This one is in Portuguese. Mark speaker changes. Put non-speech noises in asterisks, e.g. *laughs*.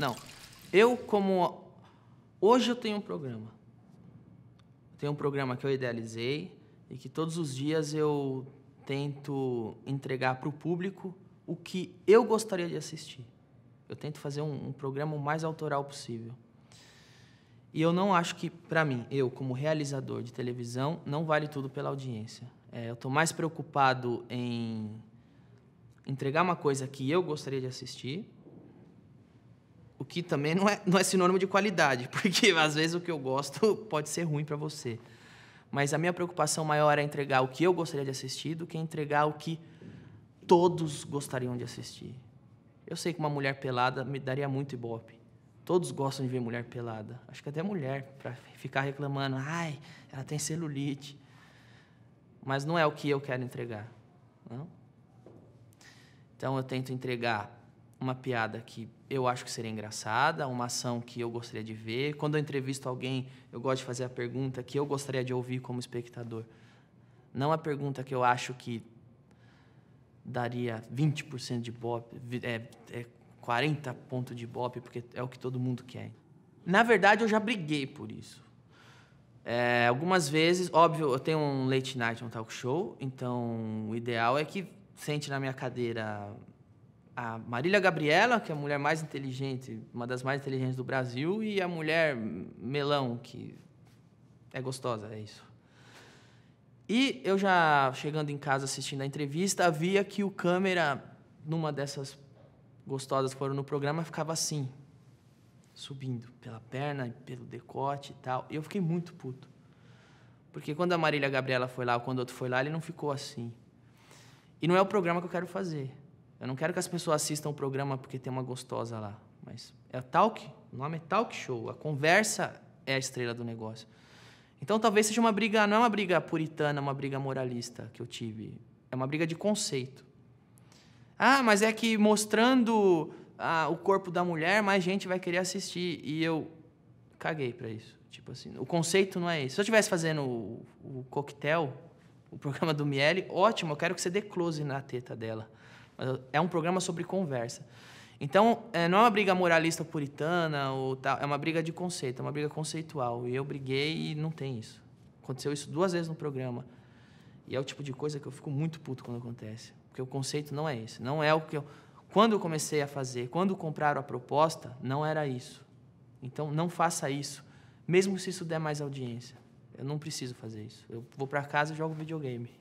Speaker 1: Não. Eu, como. Hoje eu tenho um programa. Eu tenho um programa que eu idealizei e que todos os dias eu tento entregar para o público o que eu gostaria de assistir. Eu tento fazer um, um programa o mais autoral possível. E eu não acho que, para mim, eu, como realizador de televisão, não vale tudo pela audiência. É, eu estou mais preocupado em entregar uma coisa que eu gostaria de assistir que também não é, não é sinônimo de qualidade, *laughs* porque às vezes o que eu gosto pode ser ruim para você. Mas a minha preocupação maior é entregar o que eu gostaria de assistir do que entregar o que todos gostariam de assistir. Eu sei que uma mulher pelada me daria muito ibope. Todos gostam de ver mulher pelada. Acho que até mulher, para ficar reclamando, ai, ela tem celulite. Mas não é o que eu quero entregar. Não? Então eu tento entregar uma piada que eu acho que seria engraçada, uma ação que eu gostaria de ver. Quando eu entrevisto alguém, eu gosto de fazer a pergunta que eu gostaria de ouvir como espectador. Não a pergunta que eu acho que daria 20% de bop, é, é 40 pontos de bop, porque é o que todo mundo quer. Na verdade, eu já briguei por isso. É, algumas vezes, óbvio, eu tenho um late night, um talk show, então o ideal é que sente na minha cadeira a Marília Gabriela, que é a mulher mais inteligente, uma das mais inteligentes do Brasil, e a mulher melão, que é gostosa, é isso. E eu já chegando em casa assistindo a entrevista, via que o câmera, numa dessas gostosas que foram no programa, ficava assim, subindo pela perna, pelo decote e tal. E eu fiquei muito puto. Porque quando a Marília Gabriela foi lá, ou quando outro foi lá, ele não ficou assim. E não é o programa que eu quero fazer. Eu não quero que as pessoas assistam o programa porque tem uma gostosa lá, mas é talk, o nome é talk show, a conversa é a estrela do negócio. Então talvez seja uma briga, não é uma briga puritana, é uma briga moralista que eu tive, é uma briga de conceito. Ah, mas é que mostrando ah, o corpo da mulher, mais gente vai querer assistir e eu caguei para isso. Tipo assim, o conceito não é esse. Se eu estivesse fazendo o, o coquetel, o programa do Miele, ótimo, eu quero que você dê close na teta dela. Eh, é um programa sobre conversa. Então, é, não é uma briga moralista puritana ou tal, é uma briga de conceito, é uma briga conceitual. E eu briguei e não tem isso. Aconteceu isso duas vezes no programa. E é o tipo de coisa que eu fico muito puto quando acontece. Porque o conceito não é esse. Não é o que eu. Quando eu comecei a fazer, quando compraram a proposta, não era isso. Então, não faça isso, mesmo se isso der mais audiência. Eu não preciso fazer isso. Eu vou para casa e jogo videogame.